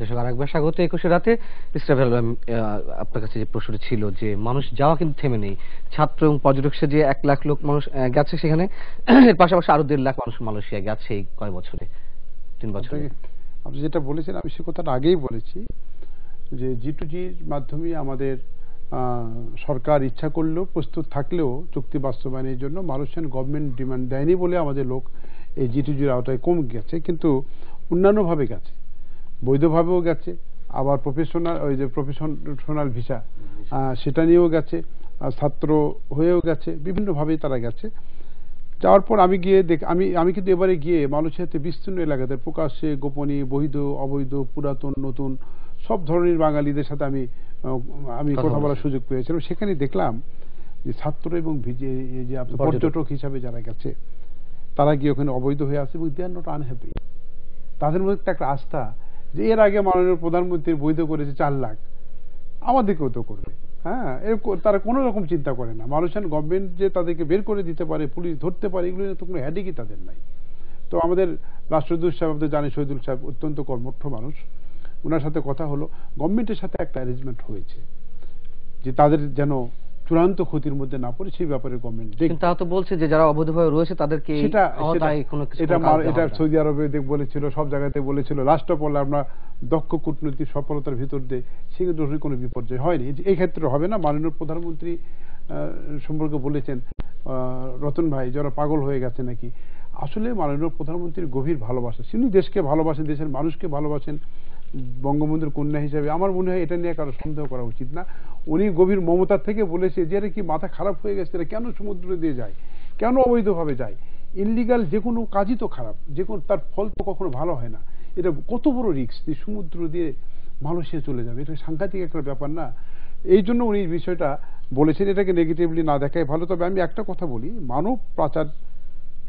দর্শক আরেকবার স্বাগত একুশে রাতে ইসরাফেল আপনার কাছে যে প্রশ্নটি ছিল যে মানুষ যাওয়া কিন্তু থেমে নেই ছাত্র এবং পর্যটক সে যে এক লাখ লোক মানুষ গেছে সেখানে এর পাশাপাশি আরো দেড় লাখ মানুষ মালয়েশিয়া গেছে এই কয় বছরে তিন বছরে আপনি যেটা বলেছেন আমি সে কথাটা আগেই বলেছি যে জি টু জির মাধ্যমে আমাদের সরকার ইচ্ছা করলেও প্রস্তুত থাকলেও চুক্তি বাস্তবায়নের জন্য মালয়েশিয়ান গভর্নমেন্ট ডিমান্ড দেয়নি বলে আমাদের লোক এই জি টু জির আওতায় কম গেছে কিন্তু অন্যান্যভাবে গেছে বৈধভাবেও গেছে আবার প্রফেশনাল ওই যে প্রফেশনাল ভিসা সেটা নিয়েও গেছে ছাত্র হয়েও গেছে বিভিন্নভাবেই তারা গেছে যাওয়ার পর আমি গিয়ে দেখ আমি আমি কিন্তু এবারে গিয়ে মানুষের হাতে বিস্তীর্ণ এলাকাতে প্রকাশ্যে গোপনে বৈধ অবৈধ পুরাতন নতুন সব ধরনের বাঙালিদের সাথে আমি আমি কথা বলার সুযোগ পেয়েছিলাম সেখানে দেখলাম যে ছাত্র এবং যে পর্যটক হিসাবে যারা গেছে তারা গিয়ে ওখানে অবৈধ হয়ে আছে এবং দে আর নট আনহ্যাপি তাদের মধ্যে একটা আস্থা যে এর আগে মাননীয় প্রধানমন্ত্রী বৈধ করেছে চার লাখ আমাদেরকেও তো করবে হ্যাঁ এর তারা কোনো রকম চিন্তা করে না মানুষের গভর্নমেন্ট যে তাদেরকে বের করে দিতে পারে পুলিশ ধরতে পারে এগুলো তো কোনো হ্যাডিকই তাদের নাই তো আমাদের রাষ্ট্রদূত সাহেব আমাদের জানি শহীদুল সাহেব অত্যন্ত কর্মঠ মানুষ ওনার সাথে কথা হলো গভর্নমেন্টের সাথে একটা অ্যারেঞ্জমেন্ট হয়েছে যে তাদের যেন চূড়ান্ত ক্ষতির মধ্যে না পড়ে সেই ব্যাপারে গভর্নমেন্ট দেখবে তারা তো বলছে যে যারা অবৈধভাবে রয়েছে তাদেরকে এটা এটা সৌদি আরবে দেখ বলেছিল সব জায়গাতে বলেছিল লাস্ট অফ অল আমরা দক্ষ কূটনৈতিক সফলতার ভিতর দিয়ে সেগুলো কোনো বিপর্যয় হয়নি এই ক্ষেত্রে হবে না মাননীয় প্রধানমন্ত্রী সম্পর্কে বলেছেন রতন ভাই যারা পাগল হয়ে গেছে নাকি আসলে মাননীয় প্রধানমন্ত্রীর গভীর ভালোবাসা তিনি দেশকে ভালোবাসেন দেশের মানুষকে ভালোবাসেন বঙ্গবন্ধুর কন্যা হিসেবে আমার মনে হয় এটা নিয়ে কারো সন্দেহ করা উচিত না উনি গভীর মমতা থেকে বলেছে যে কি মাথা খারাপ হয়ে গেছে এরা কেন সমুদ্র দিয়ে যায় কেন অবৈধভাবে যায় ইনলিগাল যে কোনো কাজই তো খারাপ যে কোনো তার ফল তো কখনো ভালো হয় না এটা কত বড় রিক্স যে সমুদ্র দিয়ে মালয়েশিয়া চলে যাবে এটা সাংঘাতিক একটা ব্যাপার না এই জন্য উনি বিষয়টা বলেছেন এটাকে নেগেটিভলি না দেখাই ভালো তবে আমি একটা কথা বলি মানব পাচার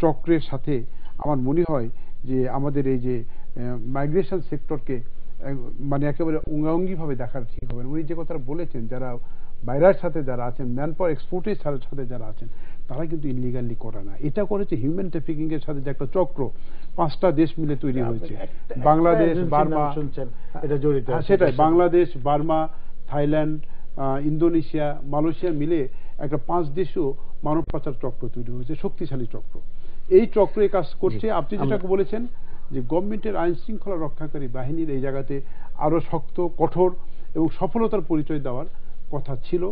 চক্রের সাথে আমার মনে হয় যে আমাদের এই যে মাইগ্রেশন সেক্টরকে মানে একেবারে উঙ্গাঙ্গি ভাবে দেখার ঠিক হবে না উনি যে কথাটা বলেছেন যারা বাইরের সাথে যারা আছেন ম্যান পাওয়ার এক্সপোর্টের সাথে সাথে যারা আছেন তারা কিন্তু ইলিগালি করে না এটা করেছে হিউম্যান ট্রাফিকিং এর সাথে যে একটা চক্র পাঁচটা দেশ মিলে তৈরি হয়েছে বাংলাদেশ বার্মা শুনছেন এটা জড়িত হ্যাঁ, সেটাই Bangladesh Burma Thailand Indonesia Malaysia মিলে একটা পাঁচ দেশও মানব পাচার চক্র তৈরি হয়েছে শক্তিশালী চক্র এই চক্রে কাজ করছে আপনি যেটা বলেছেন যে গভর্নমেন্টের আইন শৃঙ্খলা রক্ষাকারী বাহিনীর এই জায়গাতে আরও শক্ত কঠোর এবং সফলতার পরিচয় দেওয়ার কথা ছিল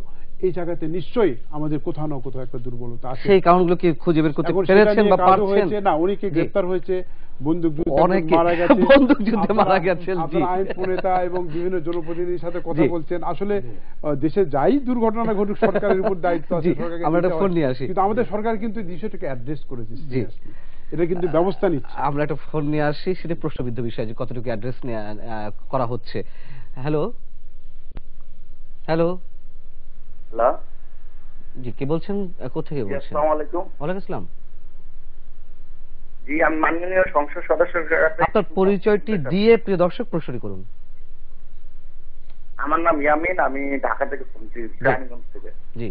এই জায়গাতে নিশ্চয়ই আমাদের কোথাও না কোথাও একটা দুর্বলতা আছে সেই কারণগুলো কি খুঁজে বের করতে পেরেছেন বা পারছেন না উনি কি গ্রেফতার হয়েছে বন্দুক যুদ্ধে মারা গেছে বন্দুক যুদ্ধে মারা গেছেন জি আইন নেতা এবং বিভিন্ন জনপ্রতিনিধির সাথে কথা বলছেন আসলে দেশে যাই দুর্ঘটনা ঘটুক সরকারের উপর দায়িত্ব আছে আমরা ফোন নিয়ে আসি কিন্তু আমাদের সরকার কিন্তু এই বিষয়টাকে অ্যাড্রেস করেছে জি এটা কিন্তু ব্যবস্থা নিচ্ছে আমরা একটা ফোন নিয়ে আসি সেটা প্রশ্নবিদ্ধ বিষয় যে কতটুকু অ্যাড্রেস করা হচ্ছে হ্যালো হ্যালো জি কে বলছেন কোথা বলছেন ওয়ালাইকুম আসসালাম জি আমি মাননীয় সংসদ সদস্য আপনার পরিচয়টি দিয়ে প্রিয় দর্শক প্রশ্নটি করুন আমার নাম ইয়ামিন আমি ঢাকা থেকে ফোন করছি জি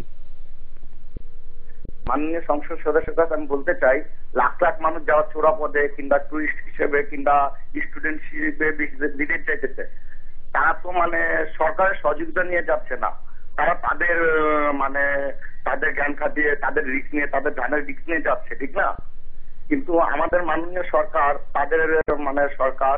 মাননীয় সংসদ সদস্যের কাছে আমি বলতে চাই লাখ লাখ মানুষ যারা চোরা পদে কিংবা টুরিস্ট হিসেবে কিংবা স্টুডেন্ট হিসেবে বিদেশ যেতেছে তারা তো মানে সরকারের সহযোগিতা নিয়ে যাচ্ছে না তারা তাদের মানে তাদের জ্ঞান খাটিয়ে তাদের রিক্স নিয়ে তাদের ধানের রিক্স নিয়ে যাচ্ছে ঠিক না কিন্তু আমাদের মাননীয় সরকার তাদের মানে সরকার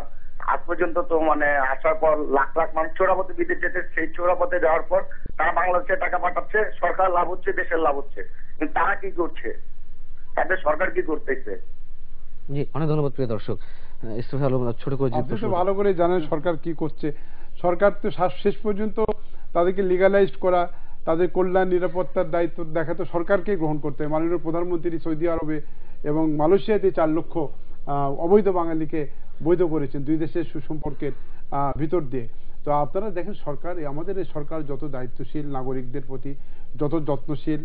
আজ পর্যন্ত তো মানে আসার পর লাখ লাখ মানুষ চোরাপথে বিদেশ যেতে সেই চোরাপথে যাওয়ার পর তারা বাংলাদেশে টাকা পাঠাচ্ছে সরকার লাভ হচ্ছে দেশের লাভ হচ্ছে কিন্তু তারা কি করছে তাদের সরকার কি করতেছে জি অনেক ধন্যবাদ প্রিয় দর্শক ছোট করে জিজ্ঞেস ভালো করে জানেন সরকার কি করছে সরকার তো শেষ পর্যন্ত তাদেরকে লিগালাইজ করা তাদের কল্যাণ নিরাপত্তার দায়িত্ব দেখা তো সরকারকে গ্রহণ করতে হয় মাননীয় প্রধানমন্ত্রী সৌদি আরবে এবং মালয়েশিয়াতে চার লক্ষ অবৈধ বাঙালিকে বৈধ করেছেন দুই দেশের সুসম্পর্কের ভিতর দিয়ে তো আপনারা দেখেন সরকার আমাদের এই সরকার যত দায়িত্বশীল নাগরিকদের প্রতি যত যত্নশীল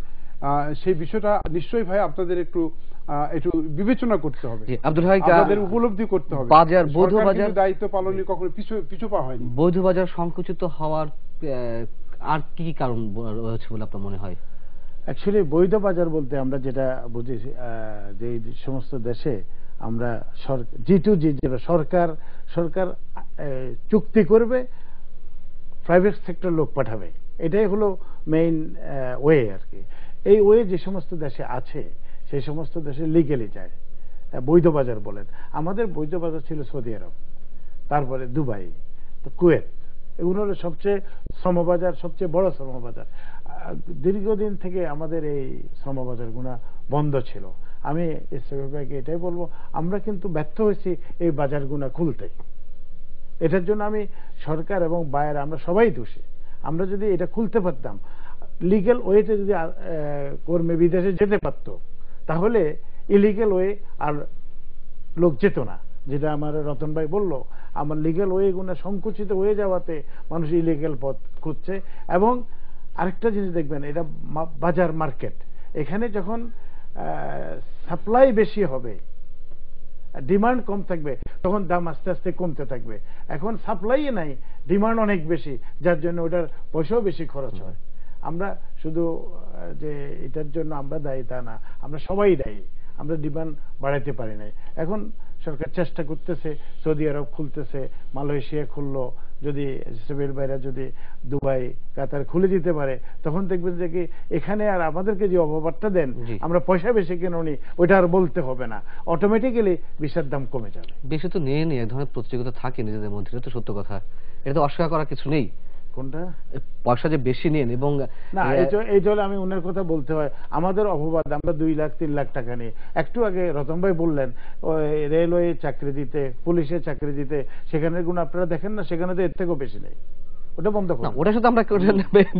সেই বিষয়টা নিশ্চয়ই ভাই আপনাদের একটু একটু বিবেচনা করতে হবে আব্দুল ভাই আমাদের উপলব্ধি করতে হবে বাজার বৈধ বাজার দায়িত্ব পালনে কখনো পিছু পিছু পা হয়নি বৈধ বাজার সংকুচিত হওয়ার আর কি কি কারণ রয়েছে বলে আপনার মনে হয় অ্যাকচুয়ালি বৈধ বাজার বলতে আমরা যেটা বুঝি যে সমস্ত দেশে আমরা জি টু জি যেটা সরকার সরকার চুক্তি করবে প্রাইভেট সেক্টর লোক পাঠাবে এটাই হলো মেইন ওয়ে আর কি এই ওয়ে যে সমস্ত দেশে আছে সেই সমস্ত দেশে লিগেলি যায় বৈধ বাজার বলেন আমাদের বৈধ বাজার ছিল সৌদি আরব তারপরে দুবাই তো কুয়েত এগুলো হলো সবচেয়ে শ্রমবাজার সবচেয়ে বড় শ্রমবাজার দীর্ঘদিন থেকে আমাদের এই শ্রমবাজারগুলো বন্ধ ছিল আমি ভাইকে এটাই বলবো আমরা কিন্তু ব্যর্থ হয়েছি এই বাজারগুনা খুলতে এটার জন্য আমি সরকার এবং বায়ের আমরা সবাই দোষী আমরা যদি এটা খুলতে পারতাম লিগেল ওয়েতে যদি কর্মী বিদেশে যেতে পারতো তাহলে ইলিগেল ওয়ে আর লোক যেত না যেটা আমার রতন ভাই বলল আমার লিগেল ওয়ে গুণে সংকুচিত হয়ে যাওয়াতে মানুষ ইলিগেল পথ খুঁজছে এবং আরেকটা জিনিস দেখবেন এটা বাজার মার্কেট এখানে যখন সাপ্লাই বেশি হবে ডিমান্ড কম থাকবে তখন দাম আস্তে আস্তে কমতে থাকবে এখন সাপ্লাই নাই ডিমান্ড অনেক বেশি যার জন্য ওটার পয়সাও বেশি খরচ হয় আমরা শুধু যে এটার জন্য আমরা দায়ী তা না আমরা সবাই দায়ী আমরা ডিমান্ড বাড়াইতে পারি নাই এখন সরকার চেষ্টা করতেছে সৌদি আরব খুলতেছে মালয়েশিয়া খুললো যদি ইসরায়েল বাইরা যদি দুবাই কাতার খুলে দিতে পারে তখন দেখবেন যে কি এখানে আর আমাদেরকে যে অভাবারটা দেন আমরা পয়সা বেশি কেন নি ওইটা আর বলতে হবে না অটোমেটিক্যালি বিষের দাম কমে যাবে বেশি তো নিয়ে নিয়ে এক ধরনের প্রতিযোগিতা থাকে নিজেদের মধ্যে এটা তো সত্য কথা এটা তো অস্বীকার করার কিছু নেই কোনটা পয়সা যে বেশি নেন এবং না এই যে আমি ওনার কথা বলতে হয় আমাদের অপবাদ আমরা দুই লাখ তিন লাখ টাকা নিই একটু আগে রতন ভাই বললেন রেলওয়ে চাকরি দিতে পুলিশে চাকরি দিতে সেখানের গুণ আপনারা দেখেন না সেখানে তো এর থেকেও বেশি নেই ওটা বন্ধ করো ওটার সাথে আমরা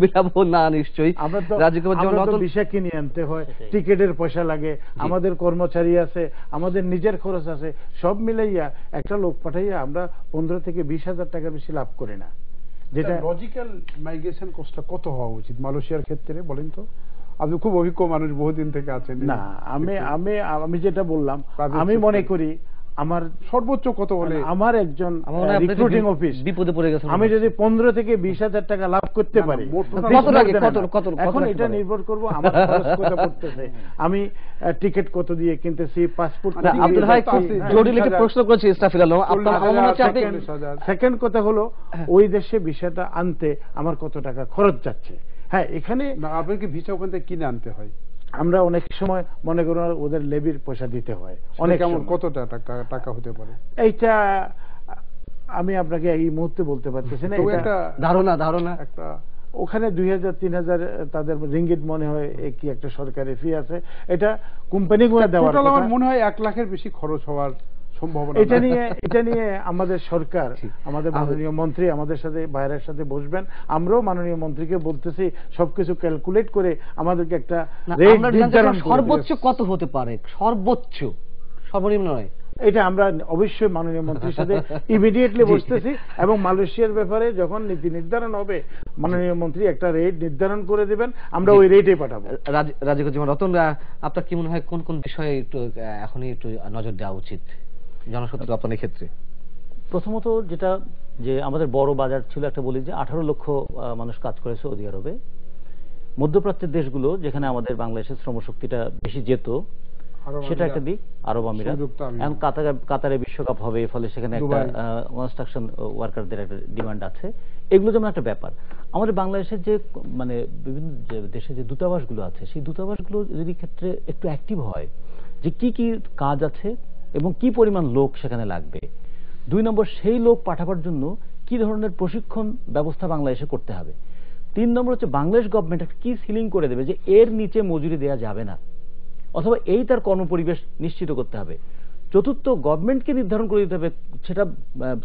মিলাবো না নিশ্চয়ই ভিসা কিনে আনতে হয় টিকেটের পয়সা লাগে আমাদের কর্মচারী আছে আমাদের নিজের খরচ আছে সব মিলাইয়া একটা লোক পাঠাইয়া আমরা পনেরো থেকে বিশ হাজার টাকা বেশি লাভ করি না যেটা লজিক্যাল মাইগ্রেশন কোর্সটা কত হওয়া উচিত মালয়েশিয়ার ক্ষেত্রে বলেন তো আপনি খুব অভিজ্ঞ মানুষ বহুদিন থেকে আছেন না আমি আমি আমি যেটা বললাম আমি মনে করি আমার সর্বোচ্চ কত বলে মানে আমার একজন রিক্রুটিং অফিস বিপদে পড়ে গেছে আমি যদি পনেরো থেকে বিশ হাজার টাকা লাভ করতে পারি এখন এটা নির্ভর করব আমার করতেছে হ্যাঁ। আমি টিকিট কত দিয়ে কিনতেছি পাসপোর্ট মানে আব্দুল হাই জোড়ি হ্যাঁ, লিখে প্রশ্ন করেছি স্টাফিল আলম সেকেন্ড কথা হলো হ্যাঁ। ওই দেশে ভিসাটা আনতে আমার কত টাকা খরচ যাচ্ছে হ্যাঁ এখানে আপনাকে ভিসা ওখান থেকে কিনে আনতে হয় আমরা অনেক সময় মনে করুন ওদের লেবির পয়সা দিতে হয় অনেক কতটা টাকা টাকা হতে পারে এইটা আমি আপনাকে এই মুহূর্তে বলতে পারতেছি না ধারণা ধারণা একটা ওখানে দুই হাজার তিন হাজার তাদের রিঙ্গিত মনে হয় কি একটা সরকারি ফি আছে এটা কোম্পানি কোম্পানিগুলো দেওয়া মনে হয় এক লাখের বেশি খরচ হওয়ার সম্ভাবনা এটা নিয়ে এটা নিয়ে আমাদের সরকার আমাদের মাননীয় মন্ত্রী আমাদের সাথে বাইরের সাথে বসবেন আমরাও মাননীয় মন্ত্রীকে বলতেছি সবকিছু ক্যালকুলেট করে আমাদেরকে একটা সর্বোচ্চ কত হতে পারে সর্বোচ্চ সর্বনিম্ন নয় এটা আমরা অবশ্যই মাননীয় মন্ত্রীর সাথে ইমিডিয়েটলি বসতেছি এবং মালয়েশিয়ার ব্যাপারে যখন নীতি নির্ধারণ হবে মাননীয় মন্ত্রী একটা রেট নির্ধারণ করে দিবেন আমরা ওই রেটে পাঠাবো রাজীব জীবন রতন আপনার কি মনে হয় কোন কোন বিষয়ে একটু এখনই একটু নজর দেওয়া উচিত জনশক্তি রপ্তানির ক্ষেত্রে প্রথমত যেটা যে আমাদের বড় বাজার ছিল একটা বলি যে আঠারো লক্ষ মানুষ কাজ করেছে সৌদি আরবে মধ্যপ্রাচ্যের দেশগুলো যেখানে আমাদের বাংলাদেশের শ্রমশক্তিটা বেশি যেত সেটা একটা দিক আরব আমিরাত এখন কাতারে বিশ্বকাপ হবে ফলে সেখানে একটা কনস্ট্রাকশন ওয়ার্কারদের একটা ডিমান্ড আছে এগুলো যেমন একটা ব্যাপার আমাদের বাংলাদেশের যে মানে বিভিন্ন দেশে যে দূতাবাসগুলো আছে সেই দূতাবাসগুলো যদি ক্ষেত্রে একটু অ্যাক্টিভ হয় যে কি কি কাজ আছে এবং কি পরিমাণ লোক সেখানে লাগবে দুই নম্বর সেই লোক পাঠাবার জন্য কি ধরনের প্রশিক্ষণ ব্যবস্থা বাংলাদেশে করতে হবে তিন নম্বর হচ্ছে বাংলাদেশ গভর্নমেন্ট কি সিলিং করে দেবে যে এর নিচে মজুরি দেয়া যাবে না অথবা এই তার কর্মপরিবেশ নিশ্চিত করতে হবে চতুর্থ গভর্নমেন্টকে নির্ধারণ করে দিতে হবে সেটা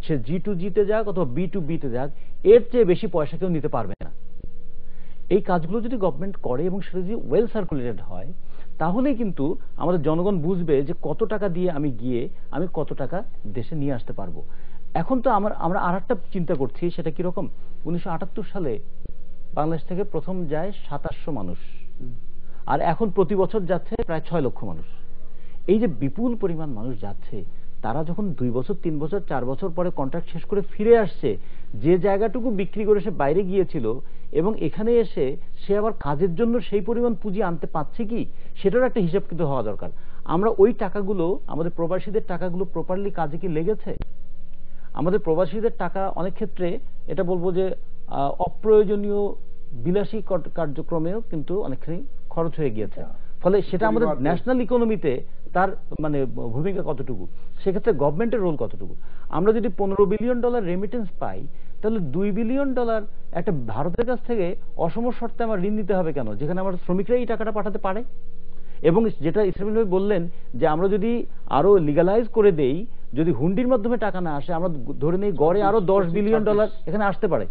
সে জি টু জিতে যাক অথবা বি টু বিতে যাক এর চেয়ে বেশি পয়সা কেউ নিতে পারবে না এই কাজগুলো যদি গভর্নমেন্ট করে এবং সেটা যদি ওয়েল সার্কুলেটেড হয় তাহলে কিন্তু আমাদের জনগণ বুঝবে যে কত টাকা দিয়ে আমি গিয়ে আমি কত টাকা দেশে নিয়ে আসতে পারবো এখন তো আমার আমরা আর একটা চিন্তা করছি সেটা কিরকম উনিশশো সালে বাংলাদেশ থেকে প্রথম যায় সাতাশশো মানুষ আর এখন প্রতি বছর যাচ্ছে প্রায় ছয় লক্ষ মানুষ এই যে বিপুল পরিমাণ মানুষ যাচ্ছে তারা যখন দুই বছর তিন বছর চার বছর পরে কন্ট্রাক্ট শেষ করে ফিরে আসছে যে জায়গাটুকু বিক্রি করে সে বাইরে গিয়েছিল এবং এখানে এসে সে আবার কাজের জন্য সেই পরিমাণ পুঁজি আনতে পাচ্ছে কি সেটারও একটা হিসাব কিন্তু হওয়া দরকার আমরা ওই টাকাগুলো আমাদের প্রবাসীদের টাকাগুলো প্রপারলি কাজে কি লেগেছে আমাদের প্রবাসীদের টাকা অনেক ক্ষেত্রে এটা বলবো যে অপ্রয়োজনীয় বিলাসী কার্যক্রমেও কিন্তু অনেকখানি খরচ হয়ে গিয়েছে হ্যাঁ। ফলে সেটা আমাদের ন্যাশনাল ইকোনমিতে তার মানে ভূমিকা কতটুকু সেক্ষেত্রে গভর্নমেন্টের রোল কতটুকু আমরা যদি পনেরো বিলিয়ন ডলার রেমিটেন্স পাই তাহলে দুই বিলিয়ন ডলার একটা ভারতের কাছ থেকে অসম শর্তে আমার ঋণ নিতে হবে কেন যেখানে আমার শ্রমিকরা এই টাকাটা পাঠাতে পারে এবং যেটা ইসলামী বললেন যে আমরা যদি আরো লিগালাইজ করে দেই যদি হুন্ডির মাধ্যমে টাকা না আসে আমরা ধরে নিই গড়ে আরো দশ বিলিয়ন ডলার এখানে আসতে পারে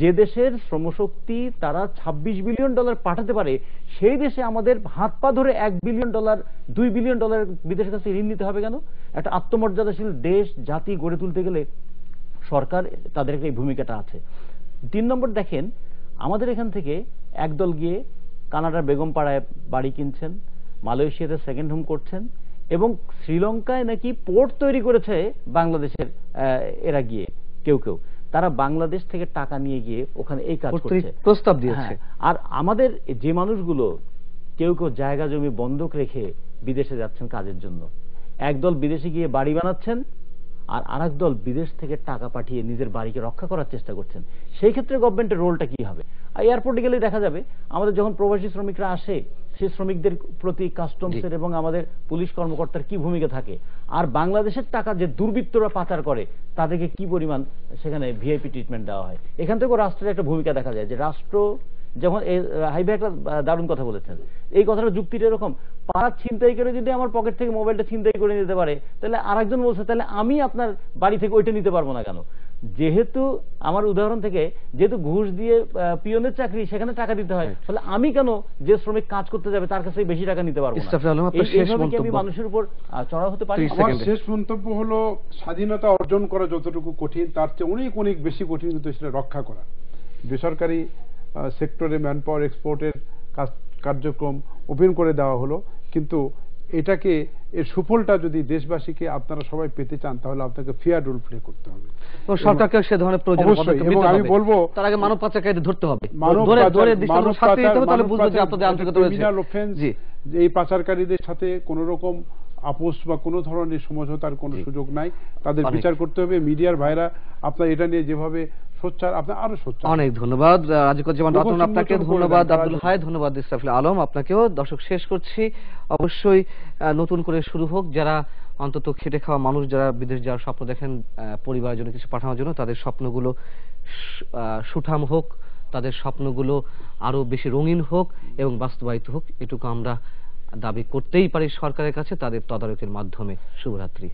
যে দেশের শ্রমশক্তি তারা ২৬ বিলিয়ন ডলার পাঠাতে পারে সেই দেশে আমাদের হাত পা ধরে এক বিলিয়ন ডলার দুই বিলিয়ন ডলার বিদেশের কাছে ঋণ নিতে হবে কেন একটা আত্মমর্যাদাশীল দেশ জাতি গড়ে তুলতে গেলে সরকার তাদের এই ভূমিকাটা আছে তিন নম্বর দেখেন আমাদের এখান থেকে একদল গিয়ে কানাডার বেগম পাড়ায় বাড়ি কিনছেন মালয়েশিয়াতে সেকেন্ড হোম করছেন এবং শ্রীলঙ্কায় নাকি পোর্ট তৈরি করেছে বাংলাদেশের এরা গিয়ে কেউ কেউ তারা বাংলাদেশ থেকে টাকা নিয়ে গিয়ে ওখানে এই কাজ করছে প্রস্তাব দিয়েছে হ্যাঁ, আর আমাদের যে মানুষগুলো কেউ কেউ জায়গা জমি বন্ধক রেখে বিদেশে যাচ্ছেন কাজের জন্য একদল বিদেশে গিয়ে বাড়ি বানাচ্ছেন আর আরেক দল বিদেশ থেকে টাকা পাঠিয়ে নিজের বাড়িকে রক্ষা করার চেষ্টা করছেন সেই ক্ষেত্রে গভর্নমেন্টের রোলটা কি হবে এয়ারপোর্টে গেলে দেখা যাবে আমাদের যখন প্রবাসী শ্রমিকরা আসে সেই শ্রমিকদের প্রতি কাস্টমসের এবং আমাদের পুলিশ কর্মকর্তার কি ভূমিকা থাকে আর বাংলাদেশের টাকা যে দুর্বৃত্তরা পাচার করে তাদেরকে কি পরিমাণ সেখানে ভিআইপি ট্রিটমেন্ট দেওয়া হয় এখান থেকেও রাষ্ট্রের একটা ভূমিকা দেখা যায় যে রাষ্ট্র যখন হাইবে একটা দারুণ কথা বলেছেন এই কথাটা যুক্তিটা এরকম পাড়া ছিনতাই করে যদি আমার পকেট থেকে মোবাইলটা ছিনতাই করে নিতে পারে তাহলে আরেকজন বলছে তাহলে আমি আপনার বাড়ি থেকে ওইটা নিতে পারবো না কেন যেহেতু আমার উদাহরণ থেকে যেহেতু ঘুষ দিয়ে পিয়নের চাকরি সেখানে টাকা দিতে হয় তাহলে আমি কেন যে শ্রমিক কাজ করতে যাবে তার কাছে বেশি টাকা নিতে পারবো মানুষের উপর চড়া হতে পারি শেষ মন্তব্য হলো স্বাধীনতা অর্জন করা যতটুকু কঠিন তার চেয়ে অনেক অনেক বেশি কঠিন কিন্তু সেটা রক্ষা করা বেসরকারি সেক্টরে ম্যান পাওয়ার এক্সপোর্টের কার্যক্রম ওপেন করে দেওয়া হলো কিন্তু এটাকে এর সুফলটা যদি দেশবাসীকে আপনারা সবাই পেতে চান তাহলে আপনাকে ফেয়ার রুল প্লে করতে হবে এবং সরকারকে সে ধরনের প্রয়োজন এবং আমি বলবো তার আগে মানব পাচারকারীদের ধরতে হবে ধরে ধরে দৃষ্টান্ত শাস্তি দিতে হবে তাহলে বুঝবো যে আপনাদের আন্তরিকতা রয়েছে এই পাচারকারীদের সাথে কোন রকম আপোষ বা কোনো ধরনের সমঝোতার কোনো সুযোগ নাই তাদের বিচার করতে হবে মিডিয়ার ভাইরা আপনার এটা নিয়ে যেভাবে সোচ্চার আপনি আরো সোচ্চার অনেক ধন্যবাদ রাজকুজ্জামান রতন আপনাকে ধন্যবাদ আব্দুল হাই ধন্যবাদ ইসরাফিল আলম আপনাকেও দর্শক শেষ করছি অবশ্যই নতুন করে শুরু হোক যারা অন্তত খেটে খাওয়া মানুষ যারা বিদেশ যাওয়ার স্বপ্ন দেখেন পরিবারের জন্য কিছু পাঠানোর জন্য তাদের স্বপ্নগুলো সুঠাম হোক তাদের স্বপ্নগুলো আরো বেশি রঙিন হোক এবং বাস্তবায়িত হোক এটুকু আমরা দাবি করতেই পারে সরকারের কাছে তাদের তদারকির মাধ্যমে শুভরাত্রি